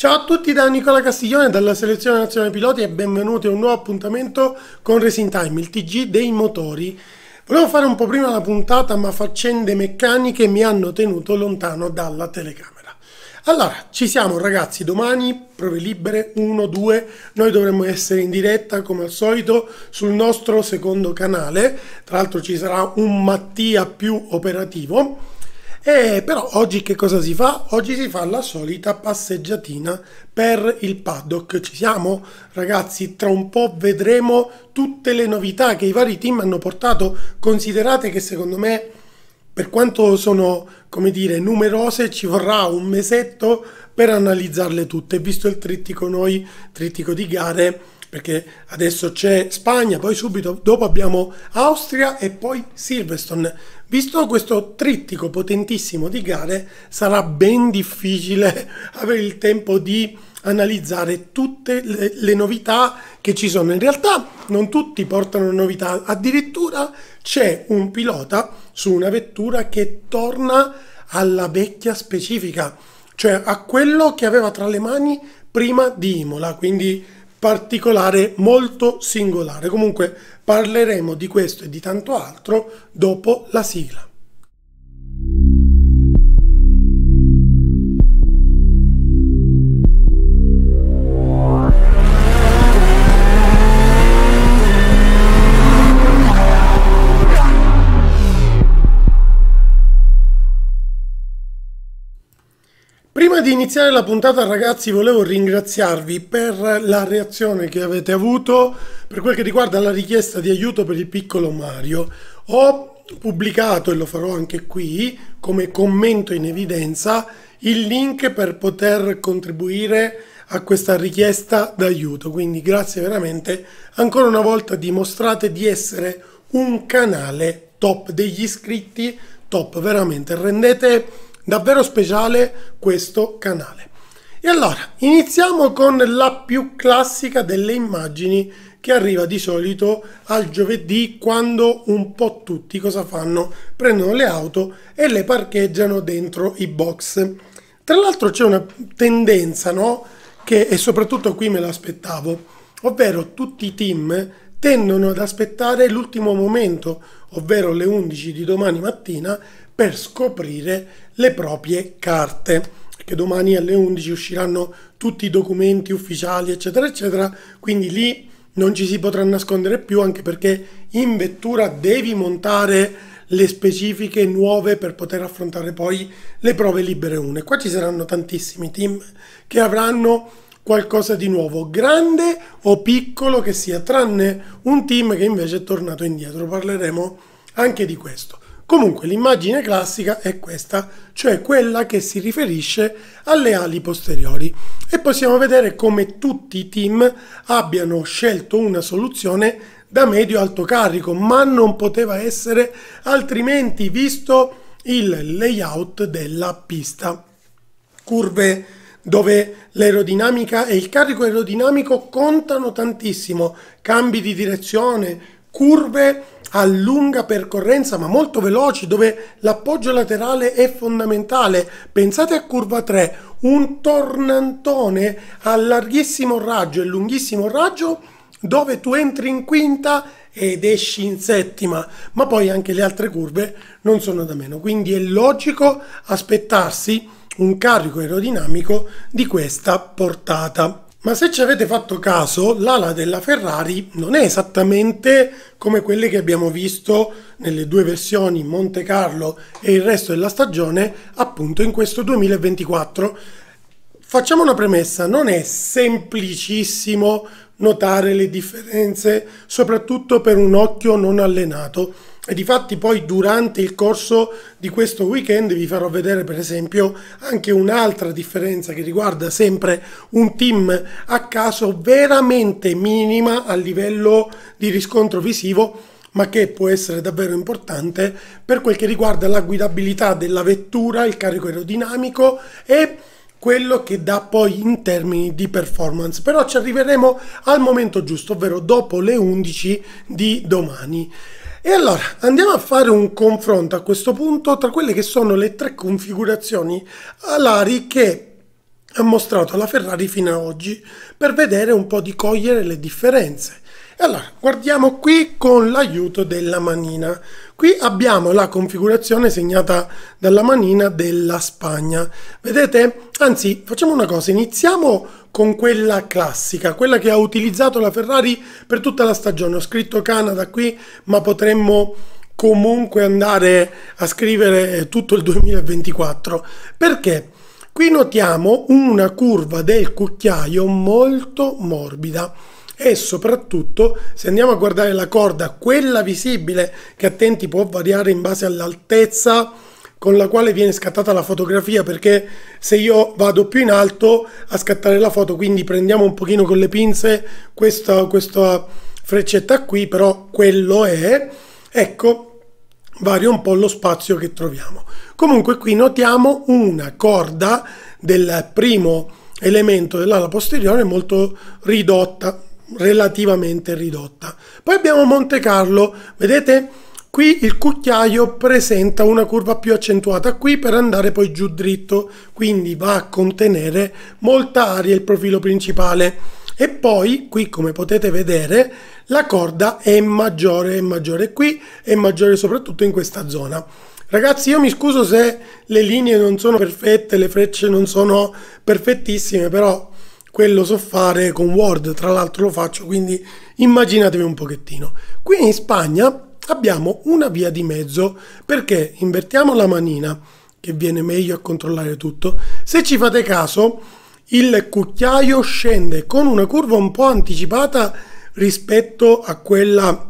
Ciao a tutti da Nicola Castiglione dalla Selezione Nazionale Piloti e benvenuti a un nuovo appuntamento con Racing Time, il TG dei motori. Volevo fare un po' prima la puntata ma faccende meccaniche mi hanno tenuto lontano dalla telecamera. Allora, ci siamo ragazzi, domani prove libere 1, 2, noi dovremmo essere in diretta come al solito sul nostro secondo canale, tra l'altro ci sarà un Mattia più operativo e eh, però oggi che cosa si fa? Oggi si fa la solita passeggiatina per il paddock. Ci siamo? Ragazzi, tra un po' vedremo tutte le novità che i vari team hanno portato. Considerate che secondo me, per quanto sono, come dire, numerose, ci vorrà un mesetto per analizzarle tutte. Visto il trittico noi, trittico di gare, perché adesso c'è Spagna, poi subito dopo abbiamo Austria e poi Silverstone. Visto questo trittico potentissimo di gare, sarà ben difficile avere il tempo di analizzare tutte le, le, novità che ci sono. In realtà non tutti portano novità, addirittura c'è un pilota su una vettura che torna alla vecchia specifica, cioè a quello che aveva tra le mani prima di Imola, quindi particolare molto singolare. Comunque parleremo di questo e di tanto altro dopo la sigla. di iniziare la puntata ragazzi volevo ringraziarvi per la reazione che avete avuto per quel che riguarda la richiesta di aiuto per il piccolo Mario. Ho pubblicato, e lo farò anche qui, come commento in evidenza, il link per poter contribuire a questa richiesta d'aiuto. Quindi grazie veramente, ancora una volta dimostrate di essere un canale top degli iscritti, top veramente. Rendete davvero speciale questo canale. E allora, iniziamo con la più classica delle immagini che arriva di solito al giovedì quando un po' tutti cosa fanno? Prendono le auto e le parcheggiano dentro i box. Tra l'altro c'è una tendenza, no? Che, e soprattutto qui me l'aspettavo, ovvero tutti i team tendono ad aspettare l'ultimo momento, ovvero le 11 di domani mattina, per scoprire le proprie carte che domani alle 11 usciranno tutti i documenti ufficiali eccetera eccetera quindi lì non ci si potrà nascondere più anche perché in vettura devi montare le specifiche nuove per poter affrontare poi le prove libere une e qua ci saranno tantissimi team che avranno qualcosa di nuovo grande o piccolo che sia tranne un team che invece è tornato indietro parleremo anche di questo Comunque l'immagine classica è questa, cioè quella che si riferisce alle ali posteriori e possiamo vedere come tutti i team abbiano scelto una soluzione da medio-alto carico, ma non poteva essere altrimenti visto il layout della pista. Curve dove l'aerodinamica e il carico aerodinamico contano tantissimo, cambi di direzione, curve a lunga percorrenza ma molto veloci dove l'appoggio laterale è fondamentale. Pensate a curva 3, un tornantone a larghissimo raggio e lunghissimo raggio dove tu entri in quinta ed esci in settima, ma poi anche le altre curve non sono da meno, quindi è logico aspettarsi un carico aerodinamico di questa portata. Ma se ci avete fatto caso, l'ala della Ferrari non è esattamente come quelle che abbiamo visto nelle due versioni Monte Carlo e il resto della stagione, appunto in questo 2024. Facciamo una premessa, non è semplicissimo notare le differenze, soprattutto per un occhio non allenato e difatti poi durante il corso di questo weekend vi farò vedere per esempio anche un'altra differenza che riguarda sempre un team a caso veramente minima a livello di riscontro visivo ma che può essere davvero importante per quel che riguarda la guidabilità della vettura, il carico aerodinamico e quello che dà poi in termini di performance però ci arriveremo al momento giusto ovvero dopo le 11 di domani e allora andiamo a fare un confronto a questo punto tra quelle che sono le tre configurazioni alari che ha mostrato la Ferrari fino ad oggi per vedere un po' di cogliere le differenze. Allora, guardiamo qui con l'aiuto della manina. Qui abbiamo la configurazione segnata dalla manina della Spagna. Vedete? Anzi, facciamo una cosa, iniziamo con quella classica, quella che ha utilizzato la Ferrari per tutta la stagione. Ho scritto Canada qui, ma potremmo comunque andare a scrivere eh, tutto il 2024. Perché? Qui notiamo una curva del cucchiaio molto morbida e soprattutto se andiamo a guardare la corda, quella visibile che attenti può variare in base all'altezza con la quale viene scattata la fotografia perché se io vado più in alto a scattare la foto quindi prendiamo un pochino con le pinze questa, questa freccetta qui però quello è ecco varia un po' lo spazio che troviamo comunque qui notiamo una corda del primo elemento dell'ala posteriore molto ridotta relativamente ridotta. Poi abbiamo Monte Carlo, vedete? Qui il cucchiaio presenta una curva più accentuata qui per andare poi giù dritto, quindi va a contenere molta aria il profilo principale. E poi, qui come potete vedere, la corda è maggiore, è maggiore qui, e maggiore soprattutto in questa zona. Ragazzi, io mi scuso se le linee non sono perfette, le frecce non sono perfettissime, però quello so fare con Word, tra l'altro lo faccio, quindi immaginatevi un pochettino. Qui in Spagna abbiamo una via di mezzo perché invertiamo la manina che viene meglio a controllare tutto. Se ci fate caso, il cucchiaio scende con una curva un po' anticipata rispetto a quella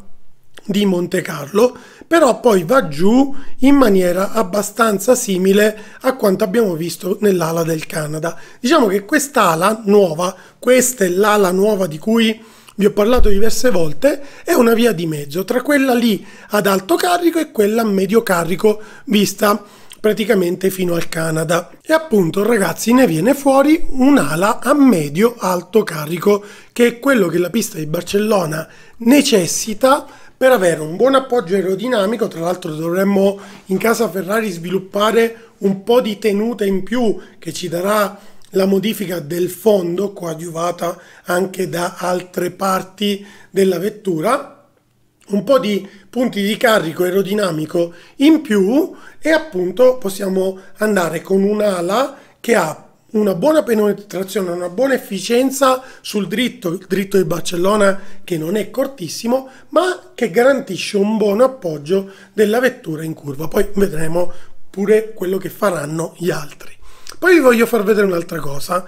di Monte Carlo però poi va giù in maniera abbastanza simile a quanto abbiamo visto nell'ala del Canada. Diciamo che quest'ala nuova, questa è l'ala nuova di cui vi ho parlato diverse volte, è una via di mezzo tra quella lì ad alto carico e quella a medio carico vista praticamente fino al Canada. E appunto ragazzi ne viene fuori un'ala a medio alto carico che è quello che la pista di Barcellona necessita per avere un buon appoggio aerodinamico, tra l'altro dovremmo in casa Ferrari sviluppare un po' di tenuta in più che ci darà la modifica del fondo coadiuvata anche da altre parti della vettura un po' di punti di carico aerodinamico in più e appunto possiamo andare con un'ala che ha una buona penetrazione, una buona efficienza sul dritto, il dritto di Barcellona che non è cortissimo, ma che garantisce un buon appoggio della vettura in curva. Poi vedremo pure quello che faranno gli altri. Poi vi voglio far vedere un'altra cosa.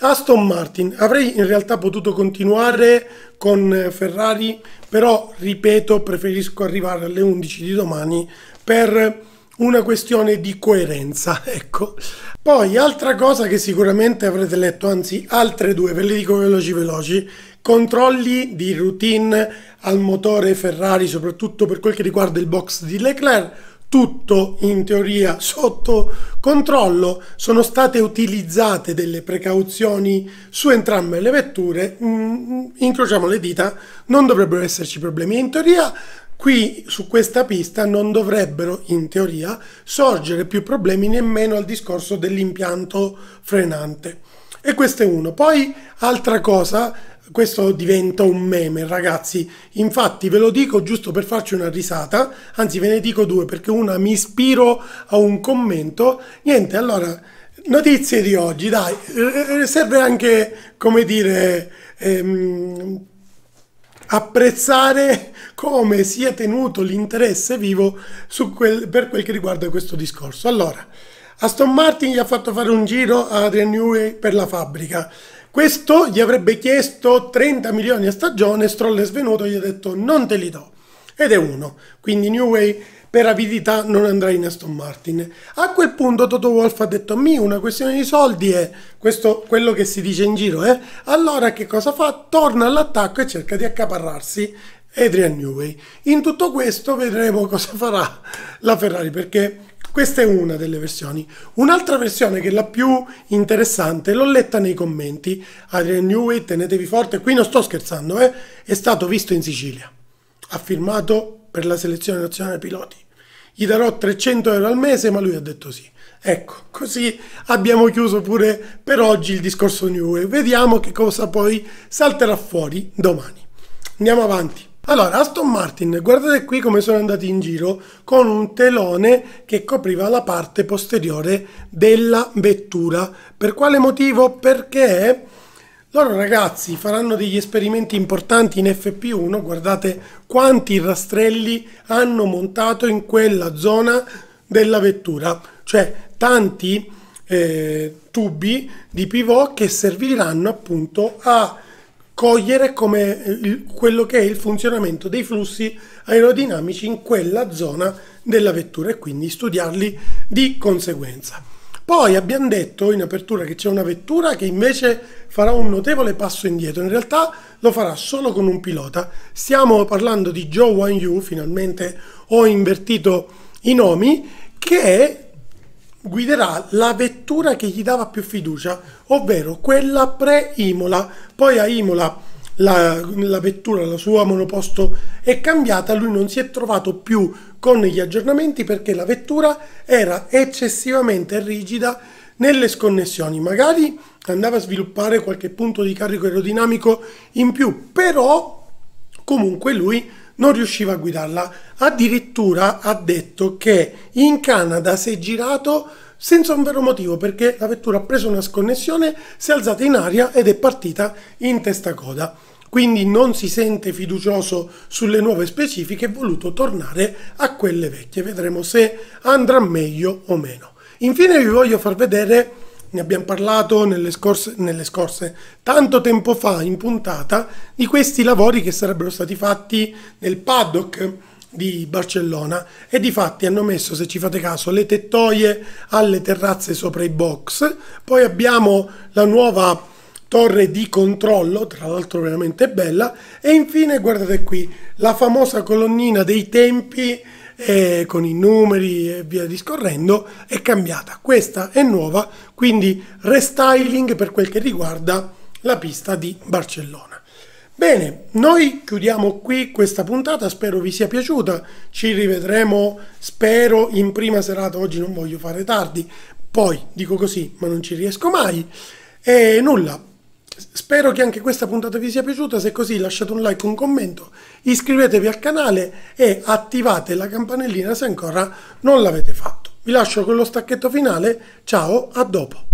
Aston Martin, avrei in realtà potuto continuare con Ferrari, però ripeto preferisco arrivare alle 11 di domani per una questione di coerenza, ecco. Poi, altra cosa che sicuramente avrete letto, anzi altre due, ve le dico veloci veloci, controlli di routine al motore Ferrari, soprattutto per quel che riguarda il box di Leclerc, tutto in teoria sotto controllo, sono state utilizzate delle precauzioni su entrambe le vetture, mm, incrociamo le dita, non dovrebbero esserci problemi. In teoria qui su questa pista non dovrebbero in teoria sorgere più problemi nemmeno al discorso dell'impianto frenante. E questo è uno. Poi altra cosa, questo diventa un meme, ragazzi. Infatti ve lo dico giusto per farci una risata, anzi ve ne dico due perché una mi ispiro a un commento. Niente, allora, notizie di oggi, dai, eh, eh, serve anche, come dire, ehm, apprezzare come si è tenuto l'interesse vivo quel, per quel che riguarda questo discorso. Allora, Aston Martin gli ha fatto fare un giro a Adrian Newey per la fabbrica. Questo gli avrebbe chiesto 30 milioni a stagione, Stroll è svenuto e gli ha detto non te li do. Ed è uno, quindi New Way per avidità non andrà in Aston Martin. A quel punto Toto Wolff ha detto mi una questione di soldi è questo quello che si dice in giro, eh? Allora che cosa fa? Torna all'attacco e cerca di accaparrarsi Adrian Newey. In tutto questo vedremo cosa farà la Ferrari perché questa è una delle versioni. Un'altra versione che è la più interessante, l'ho letta nei commenti, Adrian Newey, tenetevi forte, qui non sto scherzando, eh? è stato visto in Sicilia, ha firmato per la selezione nazionale piloti. Gli darò 300 euro al mese, ma lui ha detto sì. Ecco, così abbiamo chiuso pure per oggi il discorso Newey. Vediamo che cosa poi salterà fuori domani. Andiamo avanti. Allora, Aston Martin, guardate qui come sono andati in giro con un telone che copriva la parte posteriore della vettura. Per quale motivo? Perché loro ragazzi faranno degli esperimenti importanti in FP1, guardate quanti rastrelli hanno montato in quella zona della vettura, cioè tanti eh, tubi di pivot che serviranno appunto a cogliere come il, quello che è il funzionamento dei flussi aerodinamici in quella zona della vettura e quindi studiarli di conseguenza. Poi abbiamo detto in apertura che c'è una vettura che invece farà un notevole passo indietro, in realtà lo farà solo con un pilota. Stiamo parlando di Joe Wan Yu, finalmente ho invertito i nomi, che è guiderà la vettura che gli dava più fiducia, ovvero quella pre-Imola. Poi a Imola la, la, vettura, la sua monoposto è cambiata, lui non si è trovato più con gli aggiornamenti perché la vettura era eccessivamente rigida nelle sconnessioni. Magari andava a sviluppare qualche punto di carico aerodinamico in più, però comunque lui non riusciva a guidarla. Addirittura ha detto che in Canada si è girato senza un vero motivo perché la vettura ha preso una sconnessione, si è alzata in aria ed è partita in testa coda. Quindi non si sente fiducioso sulle nuove specifiche, è voluto tornare a quelle vecchie. Vedremo se andrà meglio o meno. Infine vi voglio far vedere ne abbiamo parlato nelle scorse, nelle scorse, tanto tempo fa in puntata di questi lavori che sarebbero stati fatti nel paddock di Barcellona e di fatti hanno messo, se ci fate caso, le tettoie alle terrazze sopra i box, poi abbiamo la nuova torre di controllo, tra l'altro veramente bella, e infine guardate qui la famosa colonnina dei tempi eh, con i numeri e via discorrendo, è cambiata. Questa è nuova, quindi restyling per quel che riguarda la pista di Barcellona. Bene, noi chiudiamo qui questa puntata, spero vi sia piaciuta, ci rivedremo spero in prima serata, oggi non voglio fare tardi, poi dico così ma non ci riesco mai e nulla, Spero che anche questa puntata vi sia piaciuta, se è così lasciate un like, un commento, iscrivetevi al canale e attivate la campanellina se ancora non l'avete fatto. Vi lascio con lo stacchetto finale, ciao, a dopo!